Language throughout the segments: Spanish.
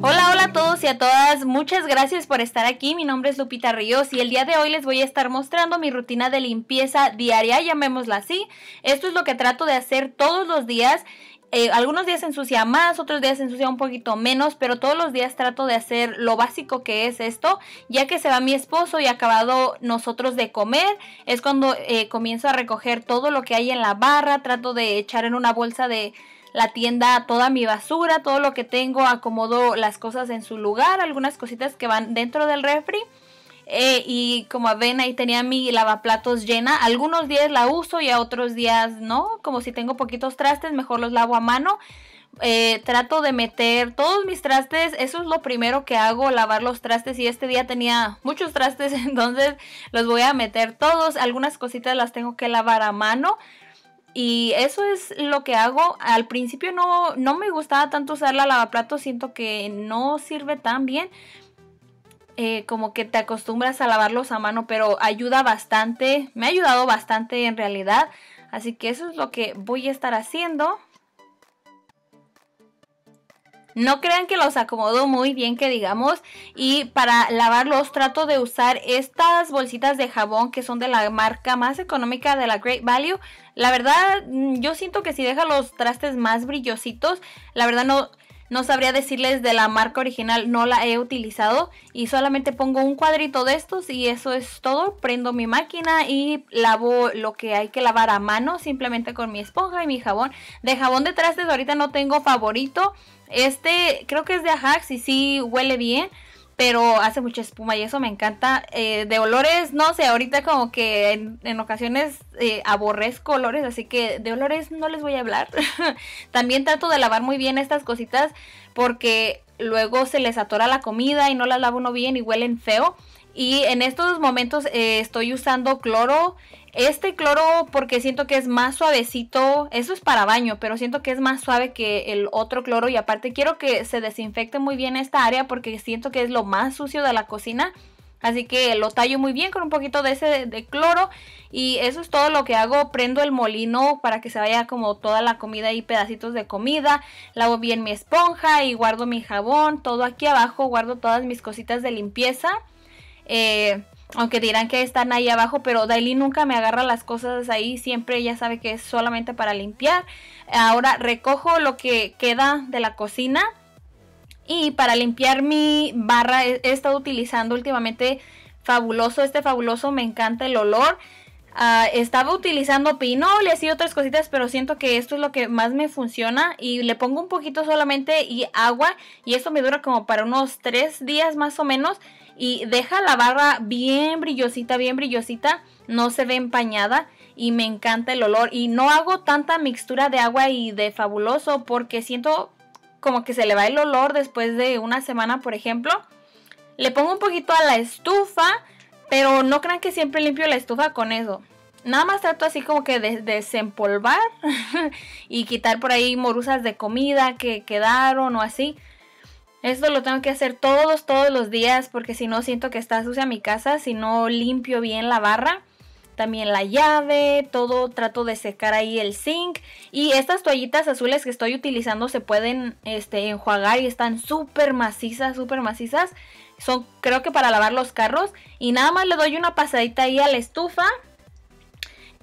Hola, hola a todos y a todas. Muchas gracias por estar aquí. Mi nombre es Lupita Ríos y el día de hoy les voy a estar mostrando mi rutina de limpieza diaria, llamémosla así. Esto es lo que trato de hacer todos los días eh, algunos días ensucia más, otros días ensucia un poquito menos, pero todos los días trato de hacer lo básico que es esto, ya que se va mi esposo y acabado nosotros de comer, es cuando eh, comienzo a recoger todo lo que hay en la barra, trato de echar en una bolsa de la tienda toda mi basura, todo lo que tengo, acomodo las cosas en su lugar, algunas cositas que van dentro del refri. Eh, y como ven ahí tenía mi lavaplatos llena. Algunos días la uso y a otros días no. Como si tengo poquitos trastes, mejor los lavo a mano. Eh, trato de meter todos mis trastes, eso es lo primero que hago, lavar los trastes y este día tenía muchos trastes, entonces los voy a meter todos, algunas cositas las tengo que lavar a mano. Y eso es lo que hago. Al principio no, no me gustaba tanto usar la lavaplatos, siento que no sirve tan bien. Eh, como que te acostumbras a lavarlos a mano, pero ayuda bastante, me ha ayudado bastante en realidad. Así que eso es lo que voy a estar haciendo. No crean que los acomodo muy bien que digamos y para lavarlos trato de usar estas bolsitas de jabón que son de la marca más económica de la Great Value. La verdad mm, yo siento que si deja los trastes más brillositos, la verdad no no sabría decirles de la marca original, no la he utilizado y solamente pongo un cuadrito de estos y eso es todo. Prendo mi máquina y lavo lo que hay que lavar a mano simplemente con mi esponja y mi jabón. De jabón de trastes ahorita no tengo favorito. Este creo que es de Ajax y sí huele bien pero hace mucha espuma y eso me encanta. Eh, de olores, no sé, ahorita como que en, ocasiones eh, aborrezco olores, así que de olores no les voy a hablar. También trato de lavar muy bien estas cositas porque luego se les atora la comida y no las lavo uno bien y huelen feo. Y en estos momentos eh, estoy usando cloro este cloro, porque siento que es más suavecito, eso es para baño, pero siento que es más suave que el otro cloro y aparte quiero que se desinfecte muy bien esta área porque siento que es lo más sucio de la cocina. Así que lo tallo muy bien con un poquito de ese de cloro y eso es todo lo que hago. Prendo el molino para que se vaya como toda la comida y pedacitos de comida. Lavo bien mi esponja y guardo mi jabón. Todo aquí abajo guardo todas mis cositas de limpieza. Eh, aunque dirán que están ahí abajo, pero Daily nunca me agarra las cosas ahí. Siempre ya sabe que es solamente para limpiar. Ahora recojo lo que queda de la cocina. Y para limpiar mi barra he, estado utilizando últimamente fabuloso. Este fabuloso me encanta el olor. Ah, estaba utilizando pinol y así otras cositas, pero siento que esto es lo que más me funciona y le pongo un poquito solamente y agua y esto me dura como para unos 3 días más o menos y deja la barra bien brillosita, bien brillosita, no se ve empañada y me encanta el olor y no hago tanta mixtura de agua y de fabuloso porque siento como que se le va el olor después de una semana, por ejemplo. Le pongo un poquito a la estufa, pero no crean que siempre limpio la estufa con eso. Nada más trato así como que de desempolvar y quitar por ahí morusas de comida que quedaron o así. Esto lo tengo que hacer todos, todos los días porque si no siento que está sucia mi casa, si no limpio bien la barra, también la llave, todo trato de secar ahí el zinc y estas toallitas azules que estoy utilizando se pueden este, enjuagar y están súper macizas, súper macizas. Son creo que para lavar los carros y nada más le doy una pasadita ahí a la estufa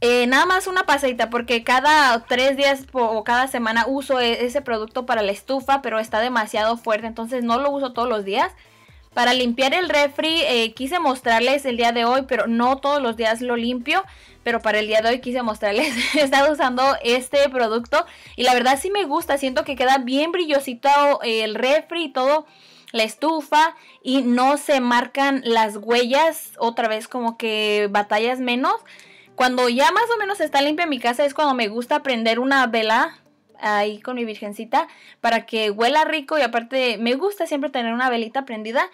eh, nada más una pasadita, porque cada tres días o cada semana uso e, ese producto para la estufa, pero está demasiado fuerte, entonces no lo uso todos los días. Para limpiar el refri eh, quise mostrarles el día de hoy, pero no todos los días lo limpio. Pero para el día de hoy quise mostrarles, he estado usando este producto y la verdad sí me gusta, siento que queda bien brillosito eh, el refri y todo la estufa y no se marcan las huellas otra vez como que batallas menos cuando ya más o menos está limpia mi casa es cuando me gusta prender una vela ahí con mi virgencita para que huela rico y aparte me gusta siempre tener una velita prendida.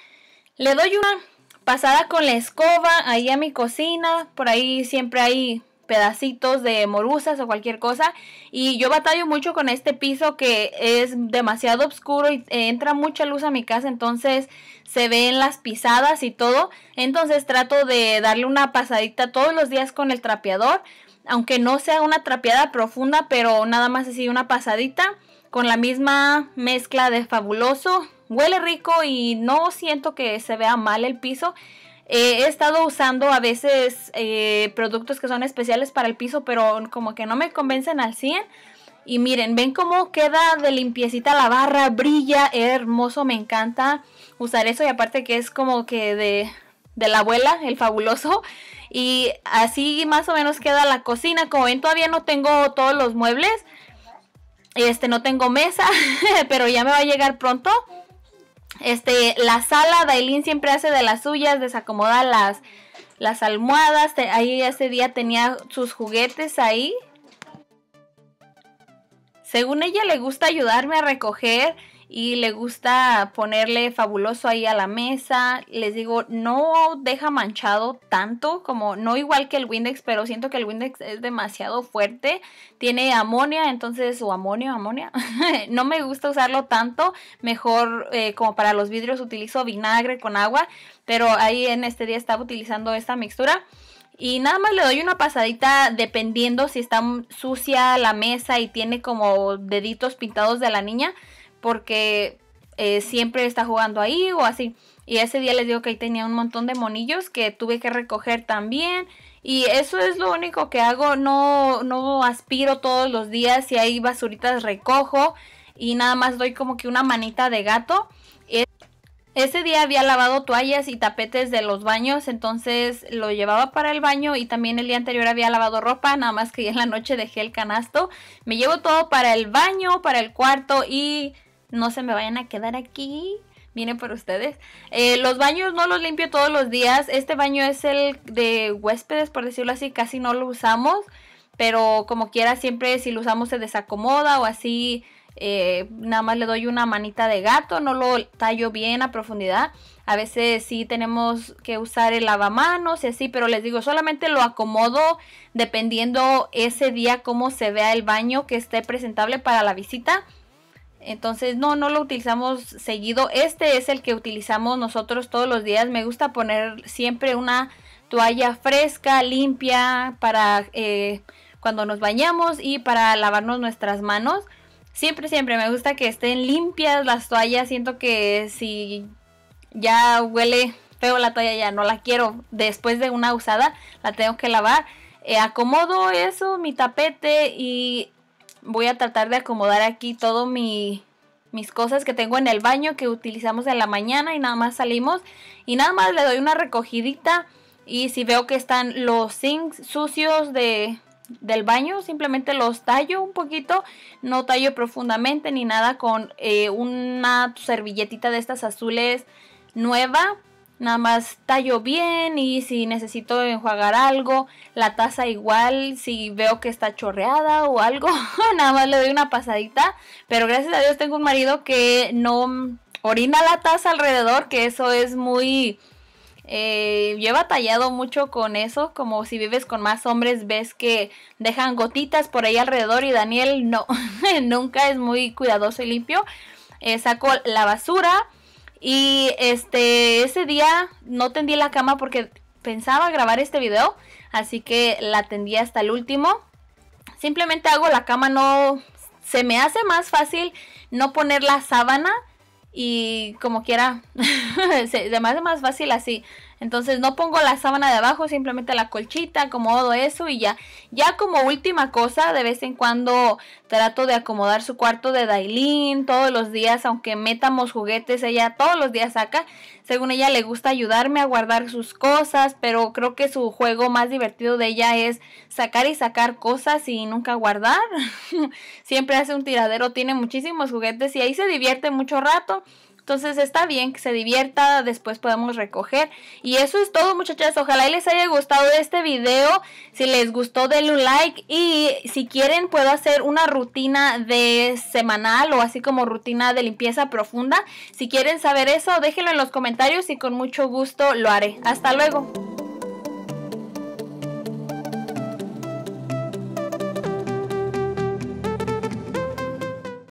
Le doy una pasada con la escoba ahí a mi cocina, por ahí siempre hay pedacitos de morusas o cualquier cosa. Y yo batallo mucho con este piso que es demasiado oscuro y entra mucha luz a mi casa, entonces se ven las pisadas y todo. Entonces trato de darle una pasadita todos los días con el trapeador, aunque no sea una trapeada profunda, pero nada más así una pasadita con la misma mezcla de fabuloso. Huele rico y no siento que se vea mal el piso he estado usando a veces eh, productos que son especiales para el piso, pero como que no me convencen al 100. Y miren, ven cómo queda de limpiecita la barra, brilla, hermoso, me encanta usar eso. Y aparte que es como que de, de la abuela, el fabuloso. Y así más o menos queda la cocina. Como ven, todavía no tengo todos los muebles. Este, no tengo mesa, pero ya me va a llegar pronto. Este, la sala, Aileen siempre hace de las suyas, desacomoda las, las almohadas. ahí ese día tenía sus juguetes ahí. Según ella le gusta ayudarme a recoger y le gusta ponerle fabuloso ahí a la mesa. Les digo, no deja manchado tanto, como no igual que el Windex, pero siento que el Windex es demasiado fuerte. Tiene amonia, entonces, o amonio, amonia. no me gusta usarlo tanto. Mejor eh, como para los vidrios utilizo vinagre con agua, pero ahí en este día estaba utilizando esta mixtura. Y nada más le doy una pasadita dependiendo si está sucia la mesa y tiene como deditos pintados de la niña porque eh, siempre está jugando ahí o así. Y ese día les digo que ahí tenía un montón de monillos que tuve que recoger también. Y eso es lo único que hago. No, no aspiro todos los días. Si hay basuritas recojo. Y nada más doy como que una manita de gato. E-, ese día había lavado toallas y tapetes de los baños, entonces lo llevaba para el baño y también el día anterior había lavado ropa, nada más que ya en la noche dejé el canasto. Me llevo todo para el baño, para el cuarto y no se me vayan a quedar aquí. Viene por ustedes. Eh, los baños no los limpio todos los días. Este baño es el de huéspedes, por decirlo así. Casi no lo usamos. Pero como quiera, siempre si lo usamos se desacomoda o así. Eh, nada más le doy una manita de gato, no lo tallo bien a profundidad. A veces sí tenemos que usar el lavamanos y así, pero les digo, solamente lo acomodo dependiendo ese día cómo se vea el baño que esté presentable para la visita. Entonces, no, no lo utilizamos seguido. Este es el que utilizamos nosotros todos los días. Me gusta poner siempre una toalla fresca, limpia, para eh, cuando nos bañamos y para lavarnos nuestras manos. Siempre, siempre me gusta que estén limpias las toallas. Siento que si ya huele feo la toalla, ya no la quiero. Después de una usada, la tengo que lavar. Eh, acomodo eso, mi tapete y voy a tratar de acomodar aquí todo mi mis cosas que tengo en el baño que utilizamos en la mañana y nada más salimos y nada más le doy una recogidita y si veo que están los sinks sucios de, del baño simplemente los tallo un poquito no tallo profundamente ni nada con eh, una servilletita de estas azules nueva nada más tallo bien y si necesito enjuagar algo, la taza igual, si veo que está chorreada o algo, nada más le doy una pasadita. Pero gracias a Dios tengo un marido que no orina la taza alrededor, que eso es muy... Lleva eh, tallado mucho con eso, como si vives con más hombres ves que dejan gotitas por ahí alrededor y Daniel no, nunca es muy cuidadoso y limpio. Eh, saco la basura, y este, ese día no tendí la cama porque pensaba grabar este video, así que la tendí hasta el último. Simplemente hago la cama, no se me hace más fácil no poner la sábana y como quiera, se, de hace más fácil así. Entonces no pongo la sábana de abajo, simplemente la colchita, acomodo eso y ya. Ya como última cosa, de vez en cuando trato de acomodar su cuarto de Dailin todos los días, aunque metamos juguetes, ella todos los días saca. Según ella le gusta ayudarme a guardar sus cosas, pero creo que su juego más divertido de ella es sacar y sacar cosas y nunca guardar. Siempre hace un tiradero, tiene muchísimos juguetes y ahí se divierte mucho rato entonces está bien que se divierta, después podemos recoger. Y eso es todo muchachas, ojalá les haya gustado este video. Si les gustó denle un like y si quieren puedo hacer una rutina de semanal o así como rutina de limpieza profunda. Si quieren saber eso, déjenlo en los comentarios y con mucho gusto lo haré. Hasta luego.